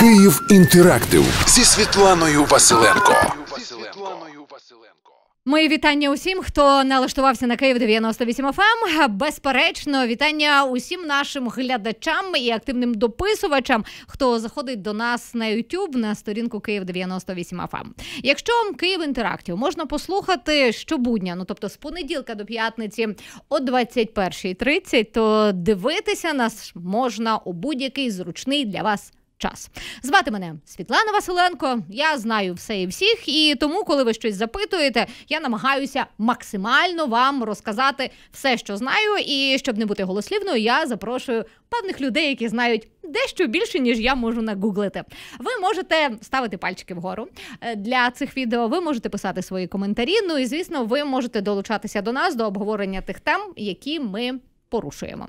Київ інтерактив зі Світланою Василенко. Мої вітання усім, хто налаштувався на Київ 98 fm ем. Безперечно, вітання усім нашим глядачам і активним дописувачам, хто заходить до нас на YouTube на сторінку Київ 98 fm ем. Якщо Київ інтерактів можна послухати щобудня, ну тобто з понеділка до п'ятниці о 21.30, то дивитися нас можна у будь-який зручний для вас час. Звати мене Світлана Василенко. Я знаю все і всіх, і тому, коли ви щось запитуєте, я намагаюся максимально вам розказати все, що знаю. І щоб не бути голослівною, я запрошую певних людей, які знають. Дещо більше ніж я можу нагуглити. Ви можете ставити пальчики вгору е, для цих відео. Ви можете писати свої коментарі. Ну і звісно, ви можете долучатися до нас до обговорення тих тем, які ми порушуємо.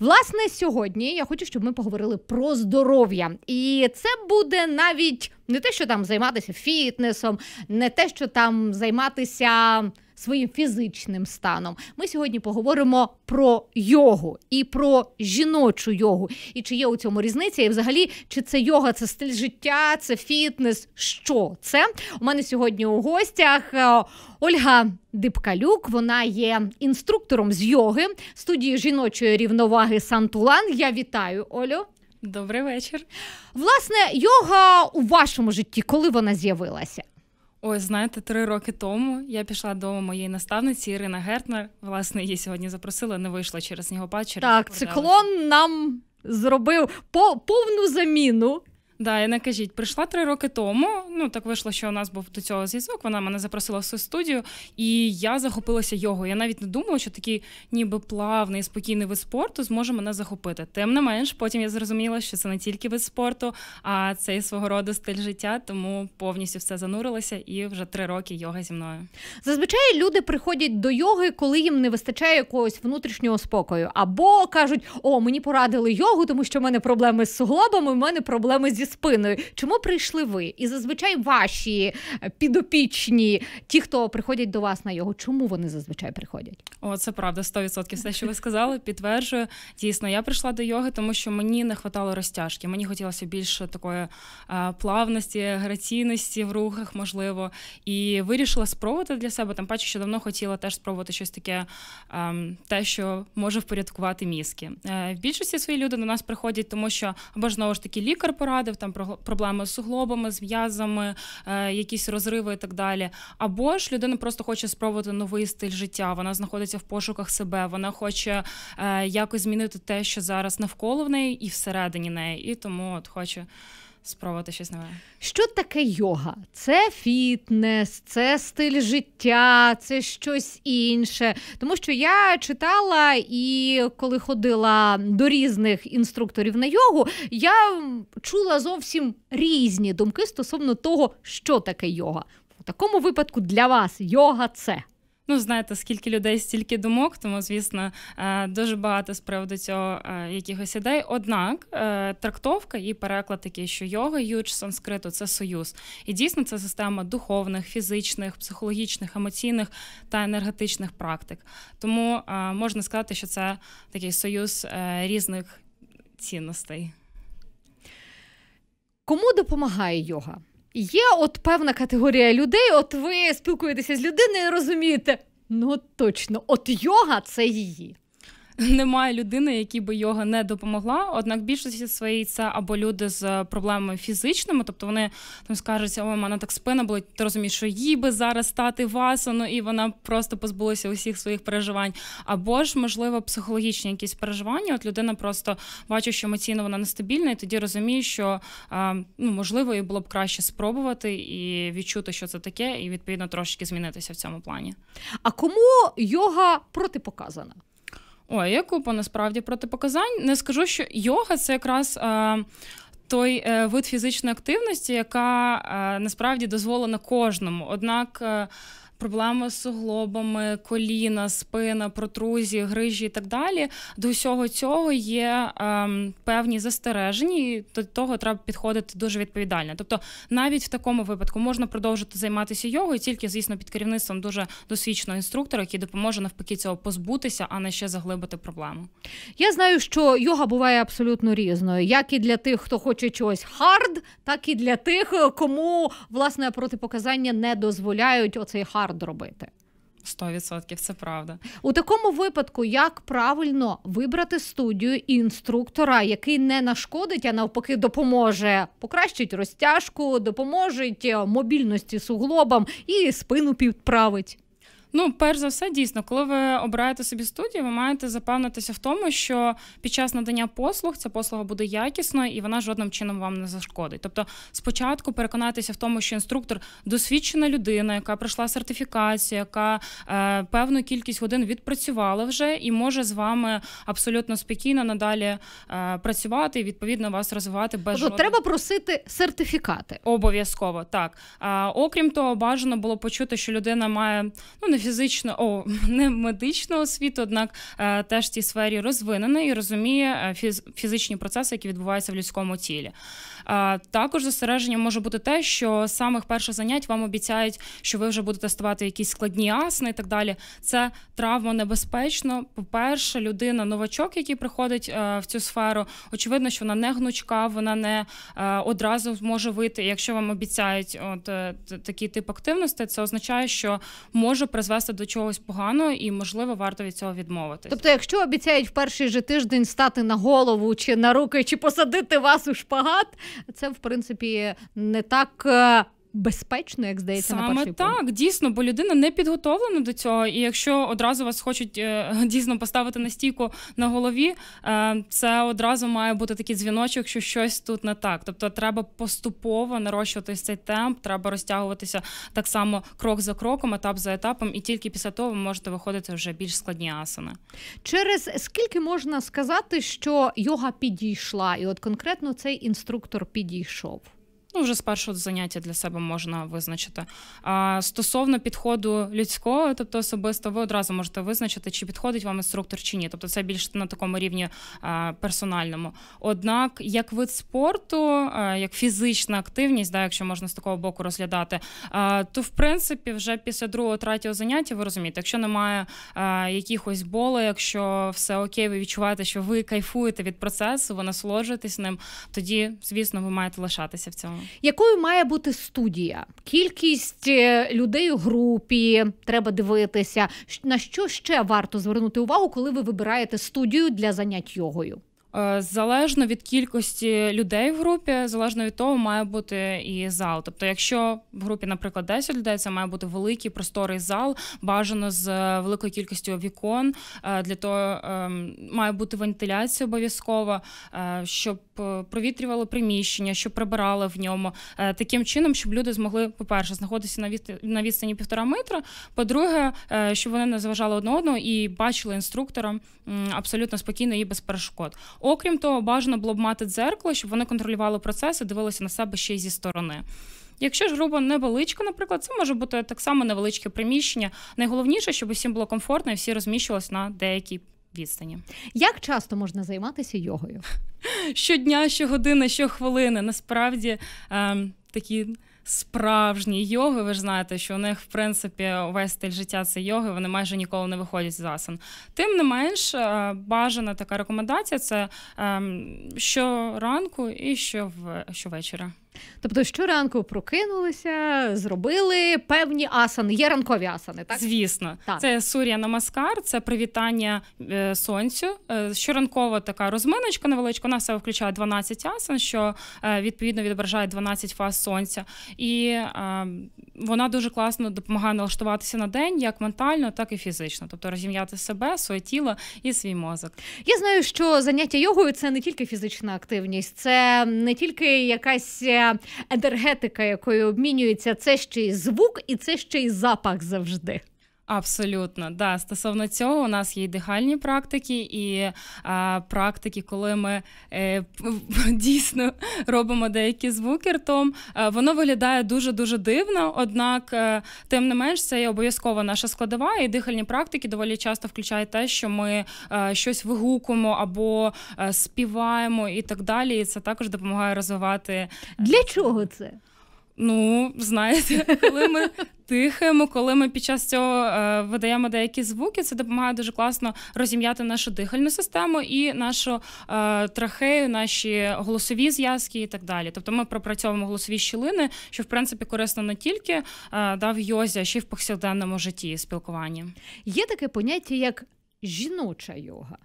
Власне, сьогодні я хочу, щоб ми поговорили про здоров'я, і це буде навіть не те, що там займатися фітнесом, не те, що там займатися своїм фізичним станом. Ми сьогодні поговоримо про йогу і про жіночу йогу. І чи є у цьому різниця? І взагалі, чи це йога, це стиль життя, це фітнес? Що це? У мене сьогодні у гостях е, Ольга Дибкалюк. Вона є інструктором з йоги студії жіночої рівноваги Сантулан. Я вітаю Олю. Добрий вечір. Власне, йога у вашому житті, коли вона з'явилася? Ой, знаєте, три роки тому я пішла до моєї наставниці Ірина Гертнер. Власне, її сьогодні запросила, не вийшла через снігопад. Через так, циклон нам зробив повну заміну Да, і не кажіть, прийшла три роки тому. Ну так вийшло, що у нас був до цього зв'язок. Вона мене запросила в свою студію, і я захопилася його. Я навіть не думала, що такий ніби плавний, спокійний вид спорту зможе мене захопити. Тим не менш, потім я зрозуміла, що це не тільки вид спорту, а це і свого роду стиль життя. Тому повністю все занурилася і вже три роки йога зі мною. Зазвичай люди приходять до йоги, коли їм не вистачає якогось внутрішнього спокою, або кажуть: о, мені порадили йогу, тому що в мене проблеми з суглобами, в мене проблеми зі спиною. Чому прийшли ви? І зазвичай ваші е, підопічні, ті, хто приходять до вас на його, чому вони зазвичай приходять? О, це правда, 100% все, що ви сказали, підтверджую. Дійсно, я прийшла до йоги, тому що мені не вистачало розтяжки. Мені хотілося більше такої а, е, плавності, граційності в рухах, можливо, і вирішила спробувати для себе. Там паче, що давно хотіла теж спробувати щось таке, а, ем, те, що може впорядкувати мізки. Е, в більшості свої люди до нас приходять, тому що або ж знову ж таки лікар порадив, там проблеми з суглобами, з м'язами, е, якісь розриви і так далі. Або ж людина просто хоче спробувати новий стиль життя. Вона знаходиться в пошуках себе, вона хоче е, якось змінити те, що зараз навколо в неї, і всередині неї, і тому от хоче спробувати щось нове. Що таке йога? Це фітнес, це стиль життя, це щось інше. Тому що я читала і коли ходила до різних інструкторів на йогу, я чула зовсім різні думки стосовно того, що таке йога. У такому випадку для вас йога це. Ну, знаєте, скільки людей, стільки думок, тому звісно е, дуже багато з приводу цього е, якихось ідей. Однак е, трактовка і переклад такий, що йога, юдж, санскриту це союз. І дійсно це система духовних, фізичних, психологічних, емоційних та енергетичних практик. Тому можна сказати, що це такий союз різних цінностей. Кому допомагає йога? Є от певна категорія людей, от ви спілкуєтеся з людиною і розумієте, ну точно, от йога це її. немає людини, якій би йога не допомогла. Однак більшості своїй це або люди з е, проблемами фізичними, тобто вони там скажуть, о мене так спина була. ти розумієш, що їй би зараз стати васану, і вона просто позбулася усіх своїх переживань. Або ж, можливо, психологічні якісь переживання. От людина просто бачить, що емоційно вона нестабільна, і тоді розуміє, що е, ну можливо і було б краще спробувати і відчути, що це таке, і відповідно трошечки змінитися в цьому плані. А кому йога протипоказана? Ой, є купа насправді протипоказань. Не скажу, що йога це якраз. Е, той е, вид фізичної активності, яка е, насправді дозволена кожному. Однак е, проблеми з суглобами, коліна, спина, протрузії, грижі і так далі. До всього цього є ем, певні застереження, і до того треба підходити дуже відповідально. Тобто, навіть в такому випадку можна продовжити займатися йогою, тільки, звісно, під керівництвом дуже досвідченого інструктора, який допоможе навпаки цього позбутися, а не ще заглибити проблему. Я знаю, що йога буває абсолютно різною, як і для тих, хто хоче чогось хард, так і для тих, кому власне протипоказання не дозволяють оцей хард мільярд робити. відсотків це правда. У такому випадку, як правильно вибрати студію і інструктора, який не нашкодить, а навпаки, допоможе, покращить розтяжку, допоможе мобільності суглобам і спину підправить. Ну, перш за все, дійсно, коли ви обираєте собі студію, ви маєте запевнитися в тому, що під час надання послуг ця послуга буде якісною і вона жодним чином вам не зашкодить. Тобто, спочатку переконатися в тому, що інструктор досвідчена людина, яка пройшла сертифікацію, яка е, певну кількість годин відпрацювала вже і може з вами абсолютно спокійно надалі е, працювати і відповідно вас розвивати без тобто, жодних... треба просити сертифікати. Обов'язково так. Е, окрім того, бажано було почути, що людина має ну не не фізично, о не медичну освіту, однак е, теж в цій сфері розвинена і розуміє е, фізичні процеси, які відбуваються в людському тілі. Також застереженням може бути те, що з самих перших занять вам обіцяють, що ви вже будете ставати якісь складні асни і так далі. Це травма небезпечно. По-перше, людина, новачок, який приходить е, в цю сферу, очевидно, що вона не гнучка, вона не е, одразу зможе вийти. Якщо вам обіцяють от е, такий тип активності, це означає, що може призвести до чогось поганого і, можливо, варто від цього відмовитись. Тобто, якщо обіцяють в перший же тиждень стати на голову чи на руки, чи посадити вас у шпагат, це в принципі не так е, безпечно, як здається, Саме на перший так, пункт. дійсно, бо людина не підготовлена до цього. І якщо одразу вас хочуть е, дійсно поставити на стійку на голові, е, це одразу має бути такий дзвіночок, що щось тут не так. Тобто треба поступово нарощувати цей темп, треба розтягуватися так само крок за кроком, етап за етапом, і тільки після того ви можете виходити вже більш складні асани. Через скільки можна сказати, що йога підійшла, і от конкретно цей інструктор підійшов. Ну, вже з першого заняття для себе можна визначити. А стосовно підходу людського, тобто особисто, ви одразу можете визначити, чи підходить вам інструктор чи ні. Тобто це більш на такому рівні а, е, персональному. Однак, як вид спорту, а, е, як фізична активність, да, якщо можна з такого боку розглядати, а, е, то в принципі вже після другого третього заняття ви розумієте, якщо немає а, якихось болей, якщо все окей, ви відчуваєте, що ви кайфуєте від процесу, ви насолоджуєтесь ним, тоді звісно ви маєте лишатися в цьому якою має бути студія? Кількість е, людей у групі треба дивитися. На що ще варто звернути увагу, коли ви вибираєте студію для занять йогою? Е, залежно від кількості людей в групі, залежно від того, має бути і зал. Тобто, якщо в групі, наприклад, 10 людей, це має бути великий просторий зал, бажано з е, великою кількістю вікон. Для того ем, має бути вентиляція обов'язково, щоб Е, провітрювали приміщення, щоб прибирали в ньому е, таким чином, щоб люди змогли, по-перше, знаходитися на відстані півтора метра. По-друге, е, щоб вони не заважали одне одного і бачили інструктора абсолютно спокійно і без перешкод. Окрім того, бажано було б мати дзеркало, щоб вони контролювали процеси, дивилися на себе ще й зі сторони. Якщо ж грубо невеличка, наприклад, це може бути так само невеличке приміщення. Найголовніше, щоб усім було комфортно і всі розміщувалися на деякій відстані. Як часто можна займатися йогою? Щодня, щогодини, щохвилини. Насправді ем, такі. Справжні йоги, ви ж знаєте, що у них в принципі увесь стиль життя це йоги, вони майже ніколи не виходять з асан. Тим не менш, е, бажана така рекомендація це ем, щоранку і щовечора. Тобто щоранку прокинулися, зробили певні асани. Є ранкові асани, так? Звісно, так. це сур'я намаскар, це привітання е, сонцю. Е, Щоранкова така розминочка невеличка, вона себе включає 12 асан, що е, відповідно відображає 12 фаз сонця. І вона дуже класно допомагає налаштуватися на день, як ментально, так і фізично. Тобто розім'яти себе, своє тіло і свій мозок. Я знаю, що заняття йогою це не тільки фізична активність, це не тільки якась енергетика, якою обмінюється, це ще й звук, і це ще й запах завжди. Абсолютно, да. Стосовно цього, у нас є і дихальні практики, і а, практики, коли ми е, дійсно робимо деякі звуки ртом. А, е, воно виглядає дуже дуже дивно. Однак, а, е, тим не менш, це є обов'язкова наша складова, і дихальні практики доволі часто включають те, що ми а, е, щось вигукуємо або співаємо і так далі. І Це також допомагає розвивати. Для чого це? Ну, знаєте, коли ми тихим, коли ми під час цього е, видаємо деякі звуки, це допомагає дуже класно розім'яти нашу дихальну систему і нашу е, трахею, наші голосові зв'язки і так далі. Тобто ми пропрацьовуємо голосові щілини, що в принципі корисно не тільки е, да, в йозі, а ще й в повсякденному житті спілкуванні. Є таке поняття як жіноча йога.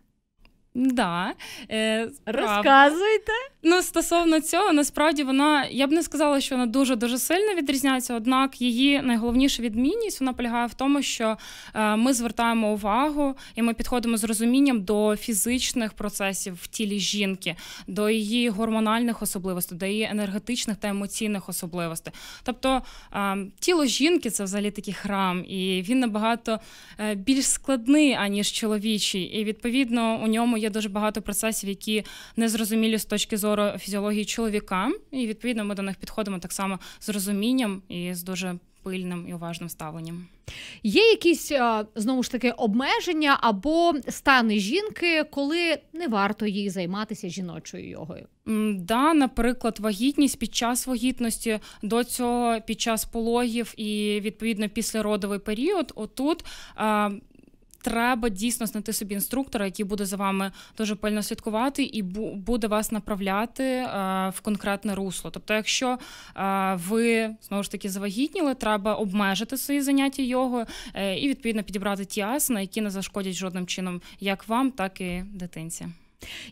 Да, е, Розказуйте. Ну, стосовно цього, насправді вона, я б не сказала, що вона дуже-дуже сильно відрізняється, однак її найголовніша відмінність вона полягає в тому, що е, ми звертаємо увагу і ми підходимо з розумінням до фізичних процесів в тілі жінки, до її гормональних особливостей, до її енергетичних та емоційних особливостей. Тобто е, тіло жінки це взагалі такий храм, і він набагато е, більш складний, аніж чоловічий. І відповідно у ньому є дуже багато процесів, які незрозумілі з точки зору фізіології чоловіка, і відповідно ми до них підходимо так само з розумінням і з дуже пильним і уважним ставленням. Є якісь е, знову ж таки обмеження або стани жінки, коли не варто їй займатися жіночою йогою? Да, наприклад, вагітність під час вагітності до цього під час пологів і відповідно післяродовий період. Отут е, треба дійсно знайти собі інструктора, який буде за вами дуже пильно слідкувати, і буде вас направляти е, в конкретне русло. Тобто, якщо е, ви знову ж таки завагітніли, треба обмежити свої заняття його е, і відповідно підібрати ті аси, на які не зашкодять жодним чином, як вам, так і дитинці.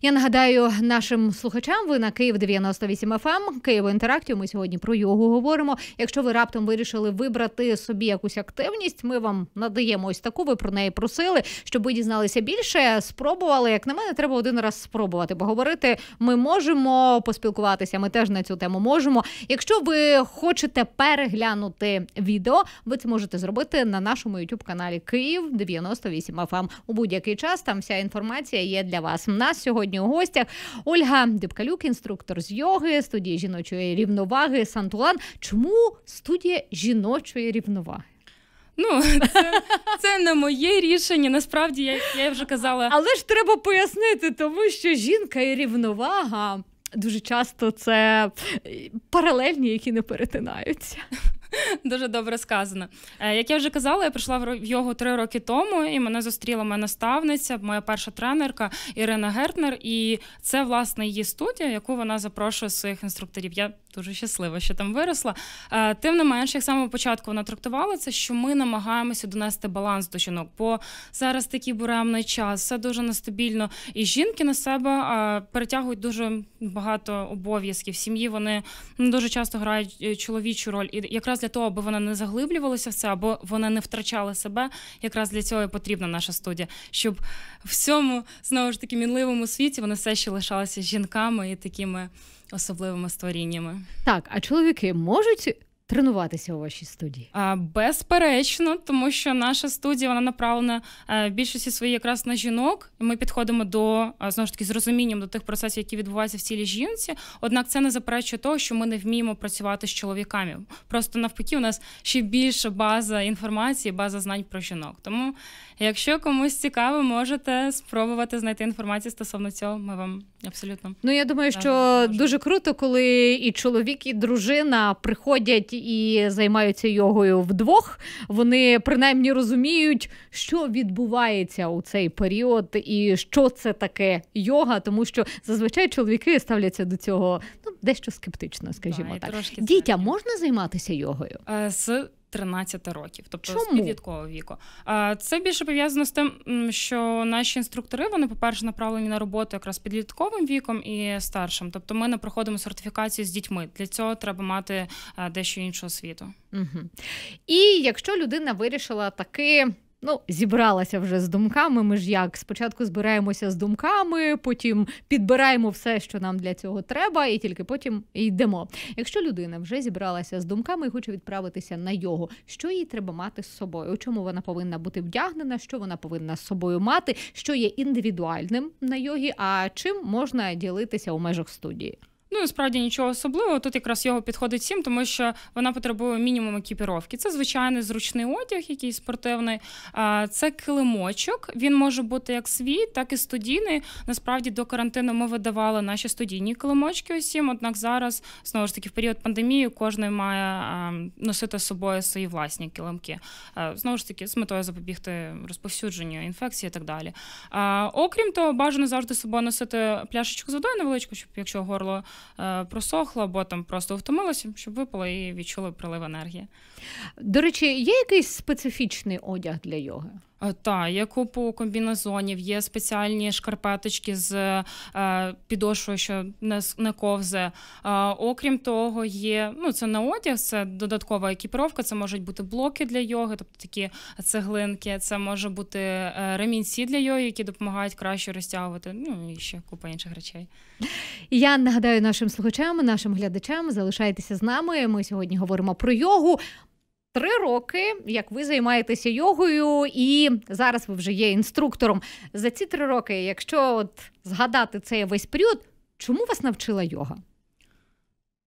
Я нагадаю нашим слухачам, ви на Київ 98 FM, Києво Інтерактів. Ми сьогодні про його говоримо. Якщо ви раптом вирішили вибрати собі якусь активність, ми вам надаємо ось таку. Ви про неї просили, щоб ви дізналися більше. Спробували, як на мене, треба один раз спробувати. поговорити. ми можемо поспілкуватися. Ми теж на цю тему можемо. Якщо ви хочете переглянути відео, ви це можете зробити на нашому youtube каналі Київ 98 FM. Ем. у будь-який час. Там вся інформація є для вас. Нас сьогодні у гостях Ольга Дибкалюк, інструктор з йоги, студії жіночої рівноваги Сантулан. Чому студія жіночої рівноваги? Ну, це це не моє рішення. Насправді я я вже казала. Але ж треба пояснити, тому що жінка і рівновага дуже часто це е, паралельні, які не перетинаються. Дуже добре сказано. Е, як я вже казала, я прийшла в його три роки тому, і мене зустріла моя наставниця, моя перша тренерка Ірина Гертнер. І це власне її студія, яку вона запрошує своїх інструкторів. Я дуже щаслива, що там виросла. Е, тим не менш, як самого початку вона трактувала це, що ми намагаємося донести баланс до жінок, бо зараз такий буремний час, все дуже нестабільно. І жінки на себе е, перетягують дуже багато обов'язків. В сім'ї вони ну, дуже часто грають е, чоловічу роль. І якраз для того, аби вони не заглиблювалися в це, або вони не втрачали себе. Якраз для цього і потрібна наша студія, щоб в цьому знову ж таки мінливому світі вони все ще лишалися жінками і такими особливими створіннями. Так, а чоловіки можуть. Тренуватися у вашій студії А, безперечно, тому що наша студія вона направлена е, в більшості своїх якраз на жінок. Ми підходимо до е, знову ж таки з розумінням до тих процесів, які відбуваються в цілій жінці. Однак це не заперечує того, що ми не вміємо працювати з чоловіками. Просто навпаки, у нас ще більша база інформації, база знань про жінок. Тому, якщо комусь цікаво, можете спробувати знайти інформацію стосовно цього. Ми вам Абсолютно, ну я думаю, що да, дуже круто, коли і чоловік, і дружина приходять і займаються йогою вдвох. Вони принаймні розуміють, що відбувається у цей період, і що це таке йога, тому що зазвичай чоловіки ставляться до цього ну дещо скептично, скажімо да, так. Дітям можна займатися йогою е, з 13 років, тобто Чому? з підліткового віку. Це більше пов'язано з тим, що наші інструктори вони, по-перше, направлені на роботу якраз підлітковим віком і старшим. Тобто, ми не проходимо сертифікацію з дітьми. Для цього треба мати е, дещо іншу освіту. Угу. І якщо людина вирішила таки Ну, зібралася вже з думками. Ми ж як спочатку збираємося з думками, потім підбираємо все, що нам для цього треба, і тільки потім йдемо. Якщо людина вже зібралася з думками і хоче відправитися на його, що їй треба мати з собою? У чому вона повинна бути вдягнена, що вона повинна з собою мати, що є індивідуальним на йогі, а чим можна ділитися у межах студії? Ну, справді нічого особливого. Тут якраз його підходить всім, тому що вона потребує мінімум екіпіровки. Це звичайний зручний одяг, який спортивний. Це килимочок. Він може бути як свій, так і студійний. Насправді до карантину ми видавали наші студійні килимочки усім. Однак зараз знову ж таки в період пандемії кожен має носити з собою свої власні килимки. Знову ж таки, з метою запобігти розповсюдженню інфекції і так далі. Окрім того, бажано завжди з собою носити пляшечку з водою невеличку, щоб якщо горло. Е, просохло, або там просто втомилося, щоб випало і відчули прилив енергії. До речі, є якийсь специфічний одяг для йоги? Е, та є купу комбінезонів, є спеціальні шкарпеточки з е, підошвою, що не, не ковзе. Окрім того, є ну це на одяг, це додаткова екіпровка. Це можуть бути блоки для йоги, тобто такі цеглинки. Це може бути е, ремінці для йоги, які допомагають краще розтягувати. Ну і ще купа інших речей. Я нагадаю нашим слухачам, нашим глядачам залишайтеся з нами. Ми сьогодні говоримо про йогу. Три роки, як ви займаєтеся йогою, і зараз ви вже є інструктором. За ці три роки, якщо от згадати цей весь період, чому вас навчила йога?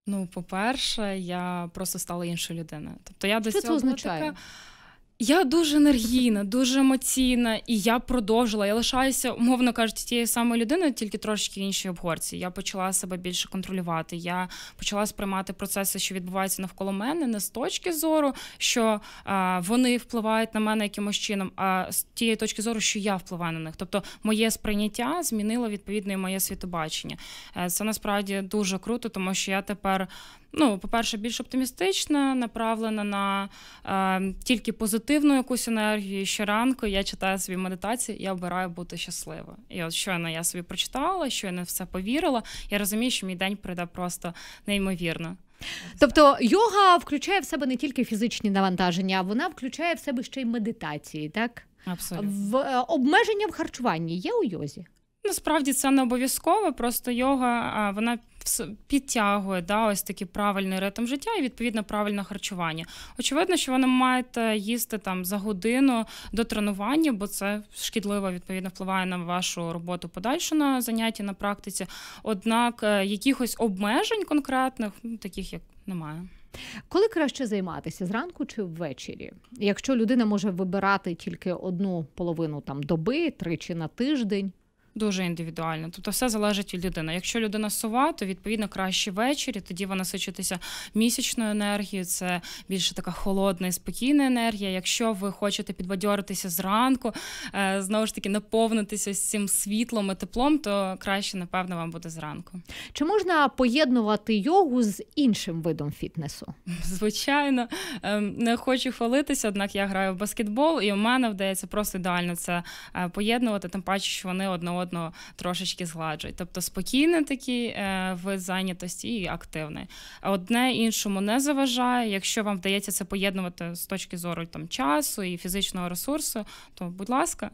Ну, по-перше, я просто стала іншою людиною. Тобто я до Що цього це означає? Була така... Я дуже енергійна, дуже емоційна, і я продовжила. Я лишаюся, умовно кажучи, тією самою людиною, тільки трошки в іншій обгорці. Я почала себе більше контролювати. Я почала сприймати процеси, що відбуваються навколо мене, не з точки зору, що а, вони впливають на мене якимось чином, а з тієї точки зору, що я впливаю на них. Тобто, моє сприйняття змінило відповідно і моє світобачення. Е, це насправді дуже круто, тому що я тепер ну, по-перше, більш оптимістична, направлена на е, тільки позитивну якусь енергію. Щоранку я читаю собі медитації, я обираю бути щаслива. І от щойно я собі прочитала, щойно в все повірила. Я розумію, що мій день пройде просто неймовірно. Тобто йога включає в себе не тільки фізичні навантаження, а вона включає в себе ще й медитації, так? Абсолютно. В е, обмеження в харчуванні є у йозі? Насправді це не обов'язково, просто йога вона підтягує да, ось такий правильний ритм життя і відповідно правильне харчування. Очевидно, що ви не маєте їсти там за годину до тренування, бо це шкідливо відповідно впливає на вашу роботу подальшу на занятті, на практиці. Однак е, якихось обмежень конкретних, ну, таких як немає. Коли краще займатися зранку чи ввечері? Якщо людина може вибирати тільки одну половину там доби, тричі на тиждень дуже індивідуально. Тобто, все залежить від людини. Якщо людина сова, то відповідно краще ввечері. Тоді вона сичитися місячною енергією. Це більше така холодна і спокійна енергія. Якщо ви хочете підбадьоритися зранку, е, знову ж таки наповнитися з цим світлом і теплом, то краще, напевно, вам буде зранку. Чи можна поєднувати йогу з іншим видом фітнесу? Звичайно, ем, не хочу хвалитися, однак я граю в баскетбол, і у мене вдається просто ідеально це е, поєднувати. Тим паче, що вони одного одного трошечки згладжують. Тобто спокійний такий е, вид зайнятості і активний. Одне іншому не заважає. Якщо вам вдається це поєднувати з точки зору там часу і фізичного ресурсу, то будь ласка.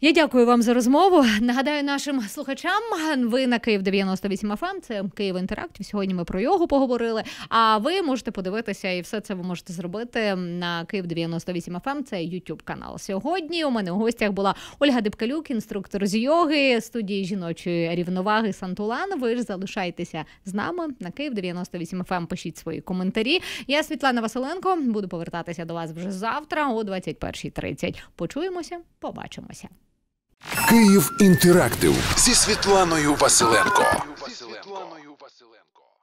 Я дякую вам за розмову. Нагадаю нашим слухачам ви на Київ 98 FM, ем, Це Київ Інтерактів. Сьогодні ми про його поговорили. А ви можете подивитися, і все це ви можете зробити на Київ 98 FM, ем, Це YouTube канал. Сьогодні у мене у гостях була Ольга Дебкалюк, інструктор з йоги студії жіночої рівноваги Сантулан. Ви ж залишайтеся з нами на Київ 98 FM, ем. Пишіть свої коментарі. Я Світлана Василенко. Буду повертатися до вас вже завтра о 21.30. Почуємося, побачимося. Київ інтерактив зі Світланою Василенко.